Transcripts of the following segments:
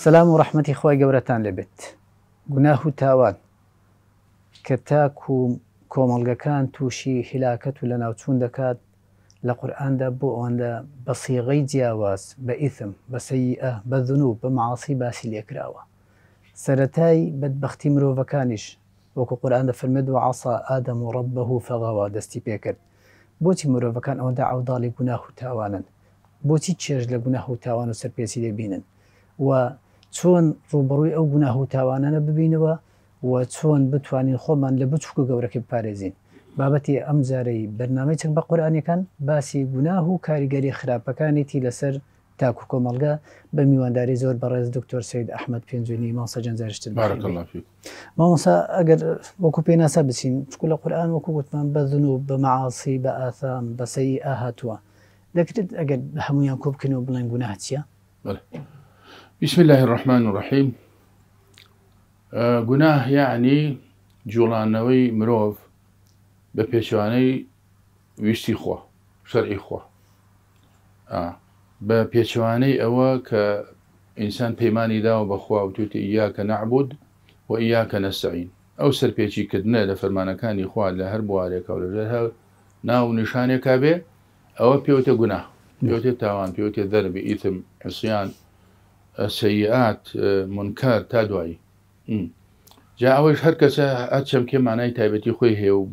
سلام و رحمتی خواهی گورتان لێبێت گناه و تاوان کتا تاک و کۆمەڵگەکان تووشی هیلاکەت و لە ناوچوون دەکات لە قورآاندا بۆ ئەوەندە بەسیغی با بە با بەسەیئە با دنوو بە معاسی باسی لێکراوە سەتای بەدبختی مرۆڤەکانیش وەکو قورآان دە فرمێت و عصا آدم و ربه ڕبە و فەغاوا دەستی پێکرد بۆچی مرۆڤەکان ئەوەندا ئەوداڵی گوناه و تاوانن بو چێژ لە لگناه و تاوانو و سەرپێسی دەبینن و چۆن ڕوبڕووی ئەو گوناه و تاوانانە ببینەوە و چۆن بتوانین خۆمان لە بچکو گەورەکە پارێزین بابەتی ئەم جارەی بەرنامەی چەند بە قورآانەکان باسی گوناه و کاریگەری خراپەکانیتی لەسەر تاکو کۆمەلگا بە میوانداری زۆر بەڕێز دکتۆر سید ئەحمد پێنجنی ماسە جەنجارشتن مامۆسا ئەگەر وەکو پێناسا بچین چکو لە قورآان وەکو گوتمان بەزن و بە مەعاسی بە ئاثام بەسەی ئاهاتوە دەکرێت ئەگەر هەمویان کۆبکن و بڵێن گوناهچیە؟ بسم الله الرحمن الرحيم گوناه یعنی جوڵانەوەی مرۆڤ بە پێچوانەی ویستی خۆ شەرعی خۆ بە پێچوانەی ئەوە کە ئینسان پەیمانی داوە بەخوا و توتی یاکە نعبود و یاکە نەسەین ئەو سەرپێچیکردنە لە فەرمانەکانی خوا لە هەر بوارێکە و لەژێر هەر ناو نیشانێکا بێ ئەوە پێوتە گونا پێوتێت تاوان پێوتێت دەربی ئیتم حسییان سيئات آه، منكر تا جاء جا هر كسا اتشم كي چەمکێ تايبتي تایبەتی هي هەیە و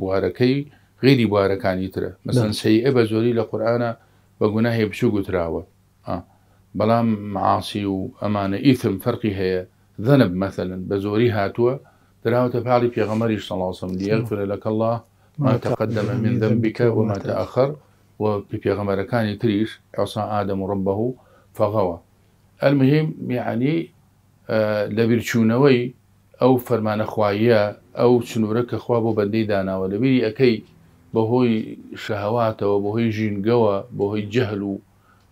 بوارەکەی ترى مثلا نعم. سيئة بزوري سیئە بە بشو لە آه. بلا معاصي وأمانة إثم بەڵام هي ذنب مثلا بزوري هاتوا هەیە ذنب في بە صلى الله عليه وسلم پێغەمەریش نعم. لك الله ما تقدم من ذنبك وما تأخر وفي كان تريش عصى آدم ربه فغوى المهم میعنی لەبیرچوونەوەی ئەو فەرمانەخواییە ئەو چنوورە کە خوا بۆ بەندەی داناوە لەبیری ئەەکەی بەهۆی شەهواتەوە بەهۆی ژینگەوە بەهۆی جەهل و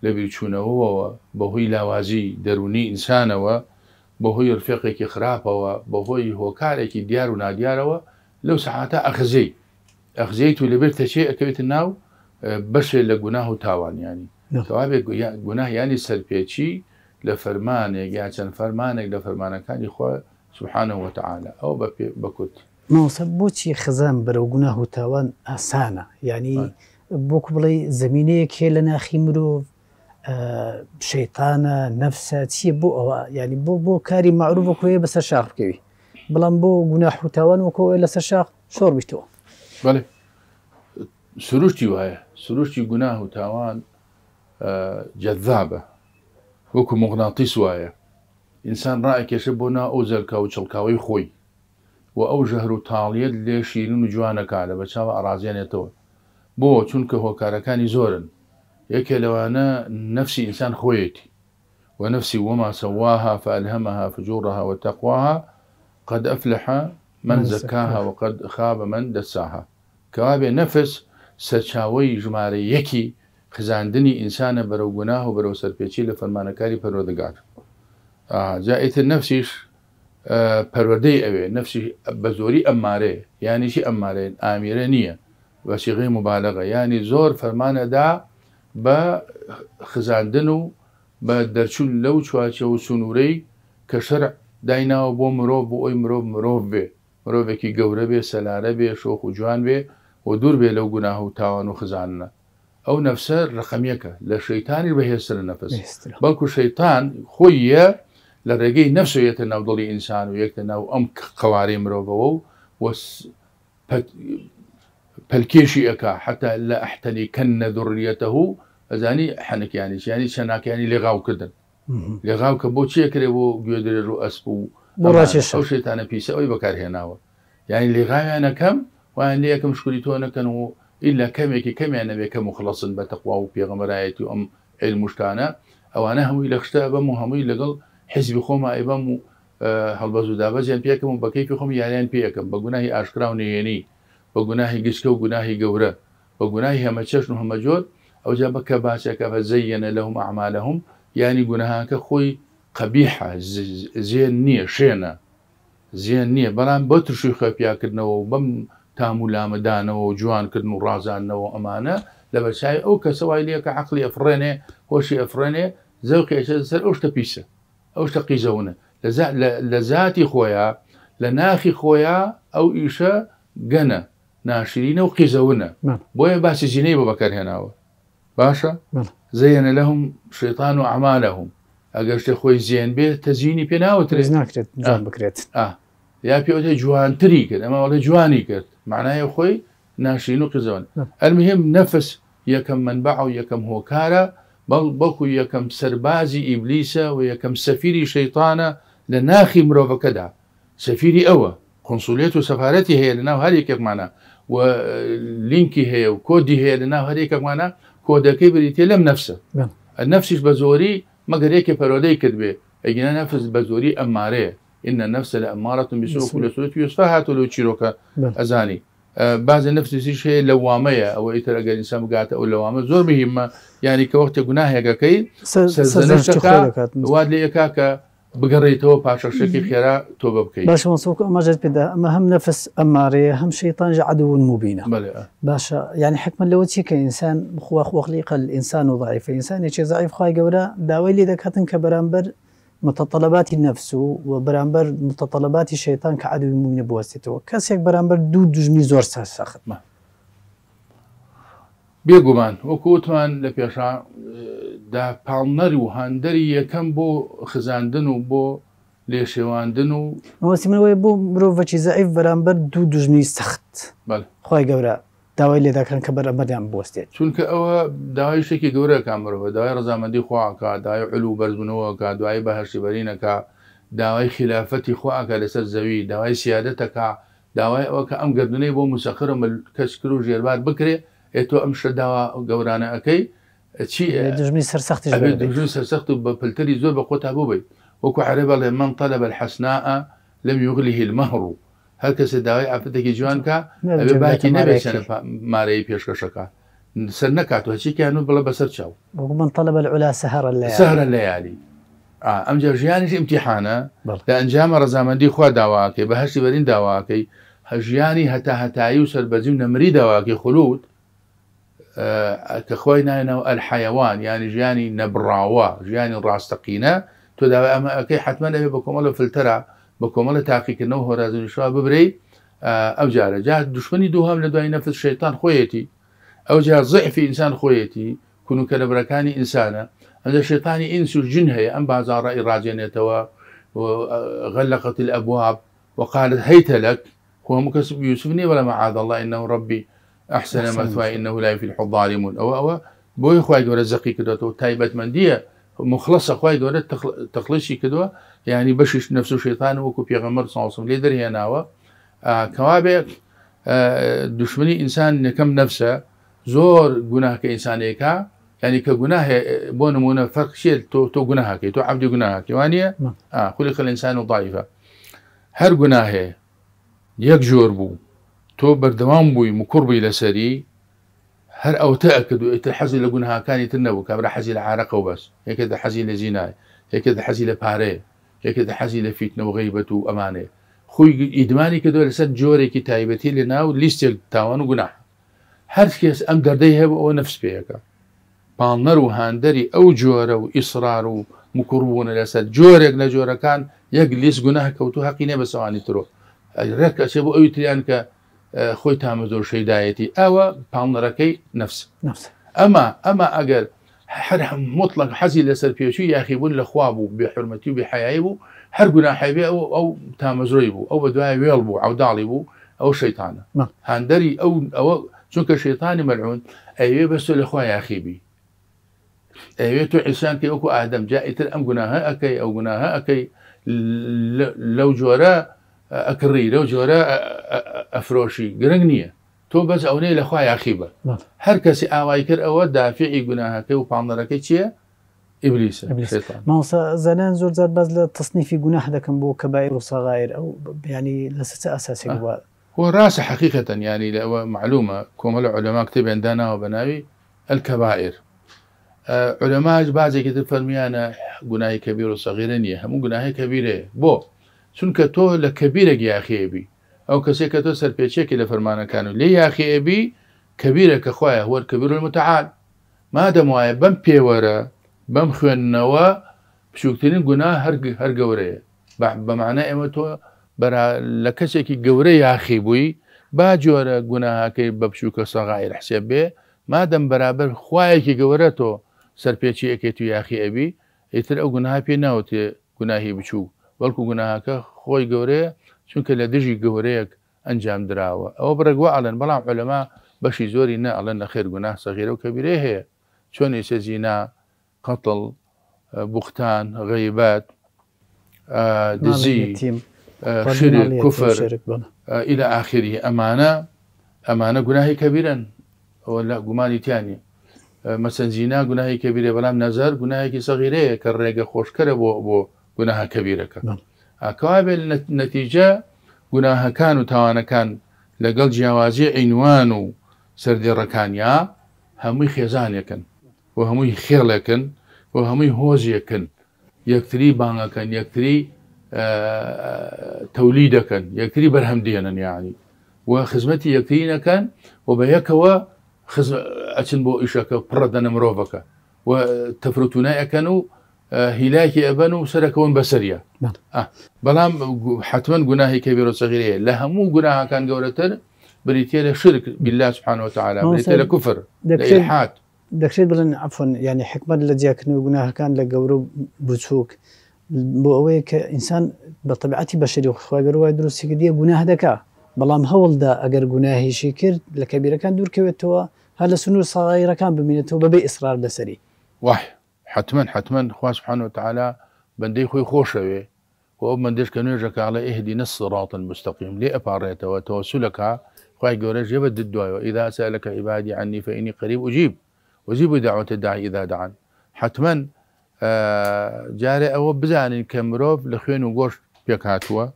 لەبیرچوونەوەەوە بەهۆی لاوازی دەرونی ئینسانەوە بەهۆی رفێقێکی خراپەوە بەهۆی هۆکارێکی دیار و نادیارەوە لەو سەعاتە ئەخزەی ئەخزیت و لەبێت تەچێ ئەەکەوێت ناو بەشێ لە گوناه و تاوانیانی تەواابێت گوناهیانی سەرپێچی لە فەرمانێک یا چەند فەرمانێک لە فەرمانەکانی خۆ سوحانەوە تعاالە ئەو بەکوت نوسە بۆچی خزان بەرەوگونا هوتاوان ئاسانە ینی بۆک بڵێ زمینەیەک هێ لە ناخی مرۆڤ شەیتانە نەفسە چیە بۆ ئەوە ینی بۆ بۆ کاری معروف وەکوێ بەسەر شاخ بکەوی بەڵام بۆ گونا حوتاوان وەکەوە لەسەر شاخ شۆر بیتەوە بەێ سروشتی وایە سروشتی گوناه و تاوان جەذابە وەکو مغناطیس وایە ئینسان ڕائکێشە بۆ نا ئەو زەلکە و چڵکاوی خۆی و ئەو ژەهر و تاڵیت لێ شیرن و جوانەکە لە بەچاوە ئارازیانێتەوە بۆ چونکە هۆکارەکانی زۆرن یەکێ لەوانە نەفسی ئینسان خۆیەتی و نفسی وما سواها فألهمها فجورها وتقواها قد أفلح من زكاها وقد خاب من دساها کەوابێ نەفس سەرچاوەی ژمارە یەکی خزاندنی ئینسانە بەرەو گوناه و بەرەو سەرپێکی لە فەرمانەکاری پەرۆدەگار جائیتە نەفسیش پەروەدەی ئەوێ نفسی بە زۆری ئەمارێ یانیشی ئەمارێن ئامیرە نییە بەسیغی مبالغە ینی زۆر فەرمانەدا بە خزاندن و بە دەرچوون لەو چواچە و سنوورەی کە شەر دایناوە بۆ مرۆڤ بۆ ئەوی مرۆڤ مرۆڤ بێ مرۆڤێکی گەورە بێ سەلارە بێ شۆخ و جوان بێ و دوور بێ لەو گوناه و تاوان و خزانە او نفس رقميك لشيطان بهيسر النفس بل شيطان خويه لرجي نفسه يتناو ضلي انسان ويتناو ام قواريم روبو وس بلكيشي اكا حتى لا احتني كن ذريته ازاني حنك يعني يعني شناك يعني لغاو كدن لغاو كبو تشيك ريبو جودري رؤس بو او شيطان بيسا او يبكار هناو يعني لغاو انا يعني كم وان ليكم شكريتو انا كنو ئیلا کەمێکی کەمیانەوێت کە مخلصن بە تەخوا و پێغەمەرایەتی و ئەم علمشتانە ئەوانە هەمووی لە خشتا بەم و هەمووی لەگەڵ حیزبی خۆمە ئەیبەم و هەڵبەز و دابەزیان پێکەم و بەکەیفی خۆم یانیان پێەکەم بە گوناهی ئاشکرا و نێنی بە گوناهی گشتکە و گوناهی گەورە بە گوناهی هەمە چەشن و هەمەجۆر ئەوجا بەکە باسێکە بە زەیەنە لەهم ئەعمالەهم ینی گوناهاکە خۆی قەبیح زیێن نییە شێنە زیێن نییە بەڵام بە تووشی خەپیاکردنەوە و بەم تام و لامەدانەوە و جوانکردن و ڕازانەوە ئەمانە او بەچای ئەو کەسەوای عقل عقلی ئەفرێنێ خۆشی ئەفرێنێ زەو قێشە اوش ئەو اوش پیسە ئەو خويا قیزەونە لە ذاتی خۆیە لە ناخی خۆیە ئەو ئیشە گەنە ناشرینە و قیزەونە بۆیە باسی زینەی بۆ بەکارهێناوە باشە زەیەنە لەهم شێتان و ئەمانە هم ئەگەر شتە خۆی زیێن بێت تەزیینی پێناوە ترێز یا پیوته جوان تری کرد اما ولی جوانی کرد معنای خوی ناشین و قزوان نعم. المهم نفس یکم منبع و یکم هوکارا بل بەکو یکم سربازی ابلیس و یکم سفیری شیطان لناخی مروف کده سفیری اوه کنسولیت و سەفاەتی هەیە لە ناو یک یەکێکمانە و لینکی هی و کودی کۆدی هەیە لە ناو هەرێکەکمانە کۆدەکەی بریتی لم نفسه نعم. نفسیش بزوری مگر یک پەرۆدەی کد بی اگه نفس بزوری اماره ان النفس لاماره بسوء كل سوء يصفها تلو تشيروكا نعم. ازاني أه، بعض النفس شيء لوامية او ايتر اگر انسان بقات او لوامه زور بهم يعني كوقت گناه سزنش كا واد ليكاكا بقريتو باشرشكي خيرا توبه بكي باش منصوب ما جات بدا اما هم نفس اماري هم شيطان عدو مبين بلى باش يعني حكم لو تشي كانسان بخوا خليق الانسان ضعيف الانسان يشي ضعيف خاي جورا داوي لي دكاتن كبرامبر متتەلباتی نفس و و بەرامبەر متتەلباتی شەیتان کە عدوی موینە بوەستێتەوە کەسێک بەرامبەر دوو دژنی زۆر سەختمە بێگومان وەکوتمان لە پێشا دا پاڵنەری و هەندەری یەکەم بۆ خزاندن و بۆ لێشێواندن و ئەوەسی منەوەی بۆ مرۆڤەکی زعیف بەرامبەر دوو دژنی سەخت خی گەورە داوای لێ دەکەن کە بەرەمەدیان بستێت چونکە ئەوە داوای شتێکی گەورە کامەرەوە داوای ڕزامەندی خواکە داوای علو بەرزبوونەوەکە دوای بەهشتی بەرینەکە داوای خلافەتی خواکە لەسەر زەوی داوای سیادەتەکە داوای ئەوە کە ئەم گردنەی بۆ مسەخرم کەسکر و ژێربات بکرێ ئێتۆ ئەم شە داوا گەورانە ئەەکەی چی دژمی سەرسەختی دژون سەرسەخت و بە پلتری زۆر بە خۆتا بوو بیت وەکو عرە بەڵێ طلب الحسناء لم يغله المهر هەر کەسێ داوای ئافرەتێکی جوان کە ئەبێ باکی نەبێت مارەی پێشکەشەکە سەر نەکاتوە چیکیان و بڵە بەسەر چاو من تەلب العلا سەهرە لە سەهرە لە یاری ئەمجا ژیانیش ئیمتیحانە لە ئەنجامە ڕزامەندی خوا داواکەی بە هەشتی بەرین داواکەی هەژیانی هەتا هەتایی و سەربەزی و نەمری داواکی خولوت کە خۆی نایەنەوە ئەلحەیەوان ینی ژیانی نەبراوە ژیانی ڕاستەقینە تۆ داوای ئەمە ئەەکەی حتممە لەوێ بە کۆمەڵە فلتەرە بە کۆمەڵە تاقیکردنەوە هۆرازنیشوا ببری او جاره جا دشمنی دو هم دوای نفس شیطان خویتی او جا زەعفی ئینسان خۆیەتی کونوکە لەبرەکانی ئینسانە ئەمدە شێتانی ئینس و جن هەیە ئەم بازارڕە ئیراجێنێتەوە غلقت الأبواب وقالت هيت لك هو مكسب يوسف ني ولا معاذ الله إنه ربي أحسن مثواي إنه لا يفلح الظالمون أو أو بۆی خخوای گەورە زەقی من تایبەتمەندیە مخلص خخوای گەورە تەخلشی کردووە یعنی بەشیش نفس و شێتان وەکو پێغەمەر ساسم لێ دەریێناوە کەوابێت دشمنی ئینسان یەکەم نەفسە زۆر گوناکە ئینسانێکە ینی کە گونا بۆ نمونە فەرقشێت تۆ تۆ گوناهاکەی تۆ عبدی گوناهاکیوانە خولی خلئسان و دایفە هەر گوناهەیە یەک جۆر بوو تۆ بەردەوام بووی مکوڕ بووی لەسەری هر او تاكدوا الحزي اللي قلناها كان تنبو كامرا حزي لعارقه وبس هيك اذا حزي لزيناي هيك اذا حزي لباري هيك اذا حزي لفتنه وغيبه وامانه خوي ادماني كدو لسد جوري كي تايبتي لنا وليست تاوان وقناح هر كيس ام دردي هب او نفس بيكا بانر وهاندري او جوره واصرار ومكرون لسد جورك لجوره كان يجلس قناح كوتو حقينه بس تروح ركش ابو ايتلي انك خۆی تامە زۆر شەیدایەتی ئەوە پاڵنەرەکەی نفس نفس اما اما اگر هەم مطلق حەزی لەسەر پێچوی یاخیبوون لەخوا بوو بێحرمەتی و بێحیایی بوو او او تام ئەو تامەزۆی بوو ئەو بە او وێڵ بوو ئەوداڵی بوو او شەیتانە هەندەری ئەو ئەوە چونکە شەیتانی مەلعون ئەوێ بەستۆ لەخوا یاخیبی ئەوێ تۆ ئیسان کە وەکو ئادەم جائیتر ئەم گوناها ئەەکەی ئەو گوناها ئەەکەی لەو جۆرە ئەکڕی لەو جۆرە ئەفرۆشی گرنگ نییە تۆ بەس ئەوەی لەخوا یاخی بە نعم. هەر کەسی ئاوای کرد ئەوە دافعی که و پاندەرەکەی ما ماوسا زانان زۆر زار بەز لە تصنیفی گوناح دەکەم بو کەبایر و سەغایر او یعنی لسه سچە ئاساسی هو آه. راس حقیقەتەن ینی معلومه معلومە کۆمەل عولەما کتێبێنداناوە بە ناوی ئەلکەبائر عولەماش بازێکی تر فەرمیانە گوناهی كبير و سەغیرە نیە هەموو گوناهی کەبیرێ بۆ چونکە تۆ لە کەبیرە ئەو کەسێک کە تۆ سەرپێچێکی لە فەرمانەکان و لێ یاخێبی کەبیرە کە خخوایە وەرکەبیر متعاال مادەم وایە بەم پێوەرە بەم خوێندنەوە پشوکترین گونا هەر گەورەیە بەمانە ئێمە تۆ لە کەسێکی گەورە یاخی بووی با جۆرە گوناهاکەی بە پشوکە سەغای رەحسێ بێ مادەم بەرابەر خویەکی گەورە تۆ سەرپێکی ئەکێت و یاخی ئەبی ئیتر ئەو گوناها پێ ناوتێ گوناهی بچوو وەڵکو گوناهاکە خۆی گەورەیە چونکە لە دژی گەورەیەک ئەنجام درراوە ئەوە بەرەگوواڵەن بەڵام ئەلەما بەشی زۆری نە ئەڵەن لە خێرگونا سەغیرە و کەبیرێ هەیە چۆنی سەزینا قەتڵ بختان غەیبات دزی شر کوفر إلى آخری ئەمانە ئەمانە گوناهی کەبیرن ئەوە لە گومانی تیانی مەسەنجینا گوناهی کەبیرێ بەڵام نەزار گوناهێکی سەغیرەیە کە ڕێگە خۆشکەرە بۆ بۆ گوناها کەبیرەکە. ئاکەوابێت نەتیجە گوناهەکان و تاوانەکان لەگەڵ جیاوازی عینوان و سەردێڕەکانیا هەمووی خێزانێکن و هەمووی خێڵێکن و هەمووی هۆزیەکن یەکتری بانگەکەن یەکتری تەولی دەکەن یەکتری بەرهەم دێنن یعنی و خزمەتی یەکتری نەکەن و بە یەکەوە ئەچن بۆ ئیشەکە پڕە دەنە مرۆڤەکە و تەفرتونایەکەن و هلاكي أبنو سركون نعم. آه بلام حتما جناه كبير وصغير لها مو جناه كان جورتر بريتيل شرك بالله سبحانه وتعالى آه، بريتيل كفر لإلحاد دكتور بلن عفوا يعني حكمة الذي كنوا جناه كان لجورو بتشوك بوأوي إنسان بطبيعته بشري وخوي جرو يدرس سكدية جناه دكا بلام هول دا أجر جناه شكر لكبير كان دور كويتوا هل سنو صغيرة كان بمينته ببي إصرار بسري واحد حتما حتما خواه سبحانه وتعالى خوي خۆی خۆشەوێ بۆ منندش کە نوێژەکڵە ئهدی نەسڕاتن مستەقیم المستقيم ئەپارڕێتەوە تەوەسولەکە وتوسلك خواه ژێ بە ددوایەوە وإذا سألك عبادي عني فإني قريب أجيب وزیب دعوة داوەتە إذا دعان حتما آه، جاري أو بزان كمروف مرۆڤ وقوش بيكاتوا و گۆشت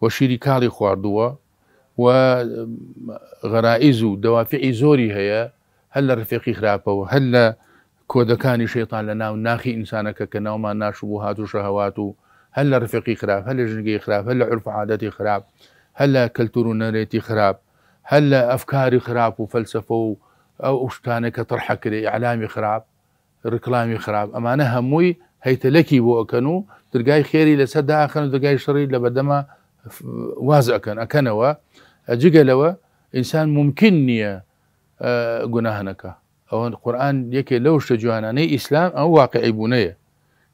پێکاتوە وە شیری کاڵی خواردووە و غەرائز و دەوافعی کۆدەکانی شيطان لنا وناخي إنسانك ئینسانەکە کە ناومان ناشبوو هات و شەهەوات و هەل لە ڕفقی خراپ هەل لە ژنگی خراپ هەل لە عرفعادەتی خراپ هەل لە کەلتور و نەرێتی طرحك هەل خراب ركلامي خراب و هموي و ئەو شتانە کە تلقاي خيري لسد اخر خراپ ئەمانە لبدما وازع بۆ ئەکەن و درگای خێری لەسەر واز ئەوەن قورآن یەکێ لەو شتە جوانانەی ئیسلام ئەو واقعی بوونەیە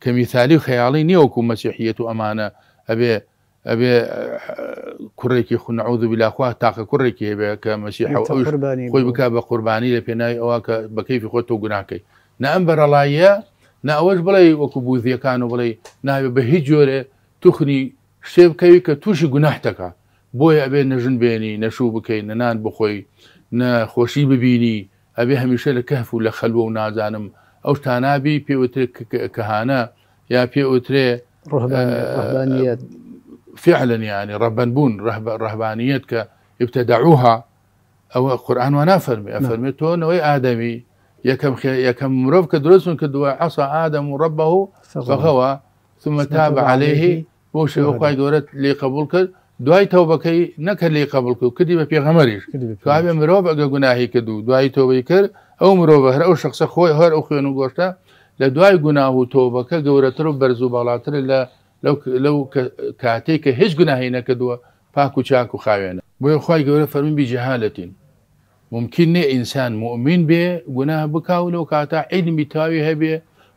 کە میثالی و خەیاڵی نییە وەکو مەسیحیەت و ئەمانە ئەبێ ئەبێ کوڕێکی خونعود بلاخوا تاقە کوڕێکی هەبێ کە مەسیح خۆی بک بە قوربانی لە پێناوی ئەوە کە بەکەیفی خۆت تۆ گوناکەی نا ئەم بەرەڵایە ناوەش بڵێ وەکو بوزیەکان و بڵێ ناوێ بە هیچ جۆرە توخنی شێ بکەوی کە تووشی گوناحتەکە بۆیە ئەبێ نەژن بێنی نەشوو بکەین نەنان بخۆی نەخۆشی ببینی ئەبێ هەمیشە لە کەف و لە خەلوە و نازانم ئەو شتانابی پێوترێ کەهانە یا پێوترێ آه، فعلا يعني ربان بون رهبانيت ك ابتدعوها او القران وانا فرمي نعم. افرمي نو نوي إيه ادمي يا كم يا كم مروف كدروس كدوا عصى ادم ربه فغوى ثم تاب عليه بوش اخوي دورت لي قبول كد دوای تەوبەکەی نەکە لی قبلکو و کردی بە پێغەمەریش کابێ مرۆڤ ئەگە گوناهی کرد و دوای تۆبی کرد ئەو مرۆڤ هەر ئەو شخصە خۆی هەر ئەو خوێن و گۆشتە لە دوای گوناه و تۆبەکە گەورەتر و بەرز و باڵاتر لە لەو کاتێک کە هیچ گوناهی نەکردووە پاک و چاک و خاوێنە بۆیە خی گەورە فەرمی بیجهالەتین ممکن نێ ئینسان مؤمن بێ گوناه بکاو لەو کاتا عیلمی تاوی هەبێ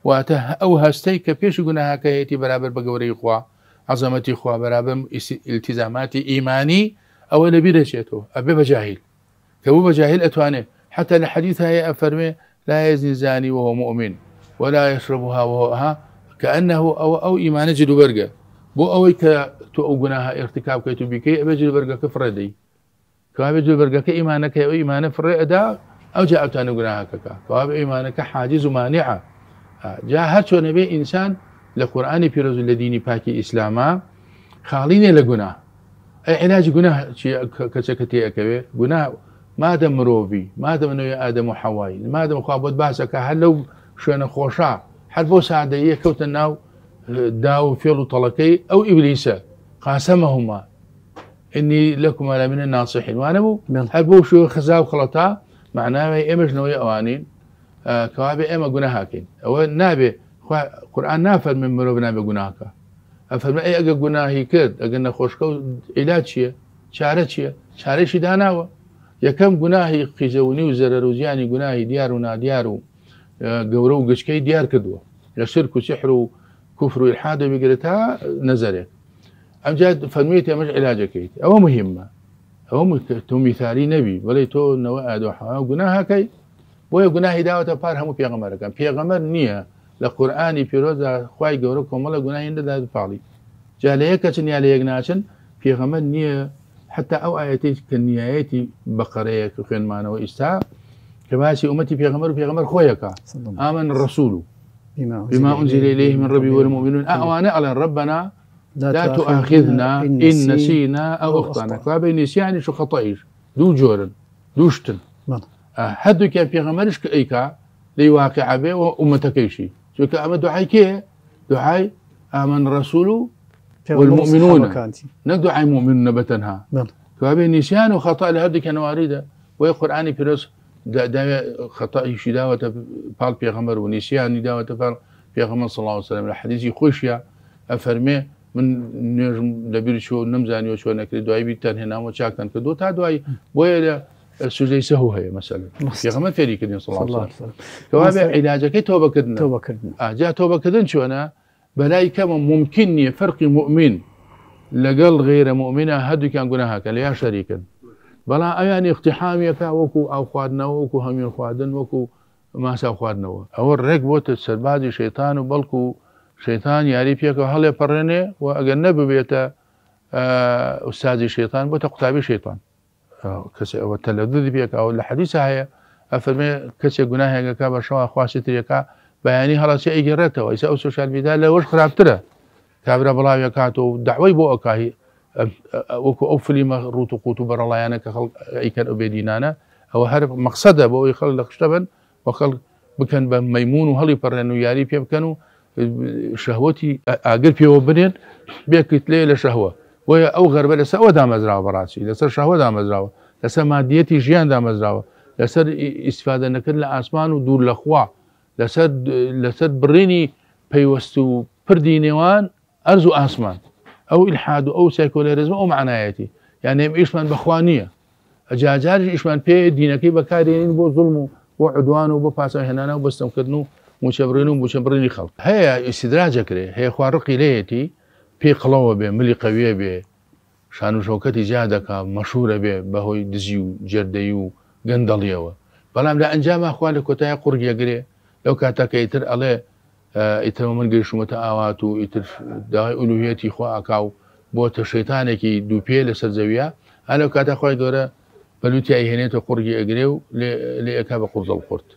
واتە ئەو هەستەی کە پێش گوناهاکە هەیەی بەرابەر بە گەورەی خوا عظمتي خوا برابم التزاماتي إيماني أو اللي بیرەچێتەوە أبي بجاهل كبو بجاهل أتواني حتى الحديث هي أفرمي لا يزني زاني وهو مؤمن ولا يشربها وهو كأنه أو أو إيمان جدو برقة بو أوي تو أو جناها ارتكاب كي بكي أبي جدو برقة كفردي كما كواب جلو برقة كإيمانك أو إيمان فردا أو جاءت انا جناها كا إيمانك حاجز مانعة آه، جاء هاتشو نبي إنسان لە قورآانی پیرۆز لە اسلاما پاکی ئیسلامە خاڵینێ لە گونا علاج گونا کەچەکە تێەکەوێ گونا مادە ما دم نوی آدم و دم خوابود خوا که باسەکە هەر لەو شوێنە خۆشە هەر بۆ سادەیە کەوتە ناو اه، فیل و طلقی او ابلیسه قاسمه هما اینی لکم الا من منە وانه بو هەر بو شو خزا و خڵەتا معناوی ئێمەژنەوەی ئەوانین اه، کەوابێ ئێمە گوناهاکەین او نابي قورآن نافەر من مرۆڤ بنا بە گوناکە ئەفەرمە ئەی ئەگە گوناهی کرد ئەگە نەخۆشکە و عیلا چییە چارە چییە چارەشی داناوە یەکەم گوناهی قیزەونی و زەرەر و زیانی گوناهی دیار و نادیار و گەورە و گشتکەی دیار کردووە لە شرک و سحر و کوفر و الحادە بگرێت تا نەزەرێت ئەمجاد فەرمیێت ئەمەش علاجەکەیت ئەوە مهمە ئەوە تۆ میثاری نەبی بەڵی تۆ نەوە ئادۆحەوە گوناهاکەی بۆیە گوناهی داوەتە پار هەموو پێغەمەرەکەم پێغەمەر نییە لقرآن في پیرۆزە خی گەورە کۆمەڵە گوناهی دەداد پاڵی جالەیە کەچن یا لە یەک في غمان نية حتى أو آياتي کە بقرية بەقەرەیە مانا وإستاء كباسي أمتي في پێغەمەر في پێغەمەر خۆیەکە آمن الرسول بما أنزل إليه من ربي والمؤمنون أوانا على ربنا لا تؤاخذنا إن نسينا أو أخطأنا كلابي يعني شو خطأيش دو جورن دوشتن أه، حدو كان في غمرش كأيكا واقع به وأمتكيشي شو اما دعاي كيه دعاي امن الرسول والمؤمنون نك دعاي مؤمن نبتنها نعم نسيان وخطا لهذه كان وارده وي قراني بيرس دا, دا خطا يشي داوت بال بيغمر ونسيان داوت بال بيغمر صلى الله عليه وسلم الحديث يخشيا افرمي من نجم لبير شو نمزاني وشو نكري دعاي بيتن هنا وشاكن كدو تا دعاي بويا سجيسه هي مثلا في غمان فيري كدين صلى الله عليه وسلم كوابع علاجه كي توبه كدنا توبه كدنا اه جاء توبه كدن شو انا بلاي كم ممكن فرق مؤمن لقل غير مؤمنة هدو كان قناها كان ليا شريكا بلا يعني اقتحام يكا وكو او خوادنا وكو همين خوادن وكو ما سا خوادنا او الرق بوت السربادي شيطان وبلكو شيطان يعرف يكا هل يبرني واغنب بيتا آه، استاذي الشيطان بوت اقتابي شيطان, بوتا شيطان. آه، کەس ئەوە تەلەدودی پێکاوە لە حەدیسە هەیە ئەفەرمێ کەسێک گوناهێکەکە که شەوە خواسیتریەکە بەیانی هەڵاسی ئەیگەڕێتەوە ئیسا ئەو سوشال میدا لەەوەش خراپترە کابرا بەڵاوی کاتەوە و داوای بۆ ئەکاهی وەکو ئەو فلیمە ڕوت و قووت و بەڕڵایانە کە خەڵ ئەیکەن ئەو بێدینانە ئەوە هەر مەقصدە بۆ ئەوی خەڵ لە خشتە بن بە خەڵ بکەن بە مەمون و هەڵی پەڕێن و یاری پێ بکەن و شەهوەتی ئاگر پێوە بنێن بێکیت لێ لە شەهوە و او غربه لسه ئەوەدا مەزراوە بەڕاستی لەسەر شەهوەدا مەزراوە لەسەر مادیەتی ژیاندا مەزراوە لەسەر ئیسفادە نەکرد لە ئاسمان و دوور لخوا لەسەر بڕینی بريني بيوستو پردی نێوان ئەرز و ئاسمان او ئیلحاد او ئەو سایکۆلەرزم ئەو معنایەتی یان نێم ئیشمان بەخوا نییە ئەجاجارش ئیشمان پێ دینەکەی بو بۆ زڵم و بۆ عدوان و بۆ پاسەهێنانە و بەستەمکردن و موچەبرین و موچەبرینی خەڵک هەیە هي هەیە ليتي پێی قڵەوە بێ ملی قەوێ بێ شان و شۆکەتی جیا دەکا مەشورە بێ بەهۆی دزی و جەردەی و گەندەڵیەوە بەڵام لە ئەنجامەخوا لە کۆتای قورگەگرێ لەو کاتەکەیتر ئەڵێ ئیتەوە من گەیشتمەتە ئاوات و ئیتر داوای ئولوهەتی خوا ئاکاو بۆتە شەیتانێکی دووپێ لە سەرزەویە هەلو کاتە خۆی گەورە بەلوتیای هێنێتە قورگی ئەگرێ و لێ ئەک بە قوزەڵ خورد.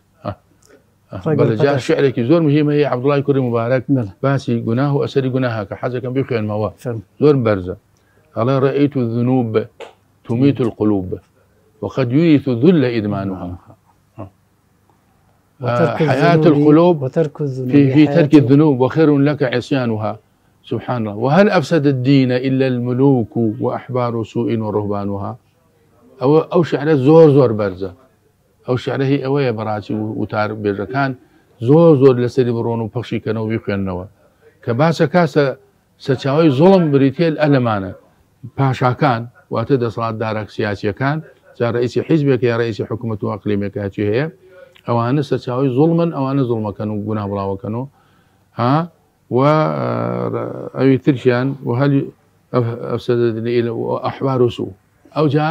بل جاء طيب. شعرك زور مهمه هي عبد الله كريم مبارك نعم. باسي جناه اسري جناهك كان بخير الموا زور برزه قال رايت الذنوب تميت القلوب وقد يورث الذل ادمانها نعم. آه. آه، حياة القلوب وترك الذنوب في, في ترك الذنوب وخير لك عصيانها سبحان الله وهل أفسد الدين إلا الملوك وأحبار سوء ورهبانها أو أو شعر زور زور برزة ئەو شعرەهی ئەوەیە بەڕاتی وتار بێژەکان زۆر زۆر لەسەری بڕۆن و پەخشی کەنەوە بخوێندنەوە کە باسە کاسە سەرچاوی زۆڵم بریتێل ئەلەمانە پاشاکان واتە دەسڵات دارەک سیاسیەکان جارڕئیسی حیزبێک یا ڕئیسی حکوومەت و عقلیمێکاتی هەیە ئەوانە سەرچاوی زوڵمن ئەوانە زوڵمەکەن و گونا بڵاوەکەن و ها و ئەوی ترشیان و هەلی ئەفسەدە ئەحبار و سوو ئەو جا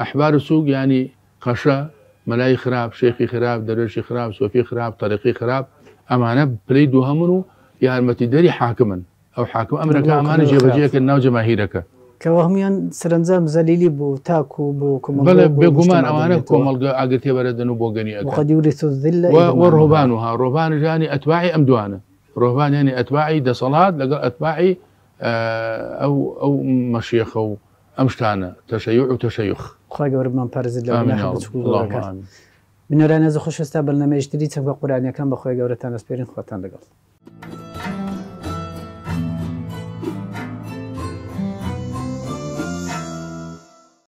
ئەحبار و سووک ینی قەشە ملاي خراب شيخي خراب درشي خراب سوفي خراب طريقي خراب أمانة بريدو همنو يا المتي داري حاكما أو حاكم أمريكا نعم، أمانة نعم، جيب جيك النو جماهيرك كوهميان سرنزام زليلي بو تاكو بو كمالغو بلا بيقومان أمانة كمالغو أغتي بردنو بو غني أكا وقد يورث الذل ورهبانها الرهبان جاني أتباعي أمدوانا رهبان يعني أتباعي دا صلاة لقل أتباعي آه، أو أو مشيخه ئەم شتانە تەشەیع و تەشەیخ خی گەورمان پارێزت لە بنەرانە زە خوشستا بەرنەمەشتری چەک بە قورانیەکان بە خۆی گەورەتان لەسپێرین خۆتان لەگەڵ.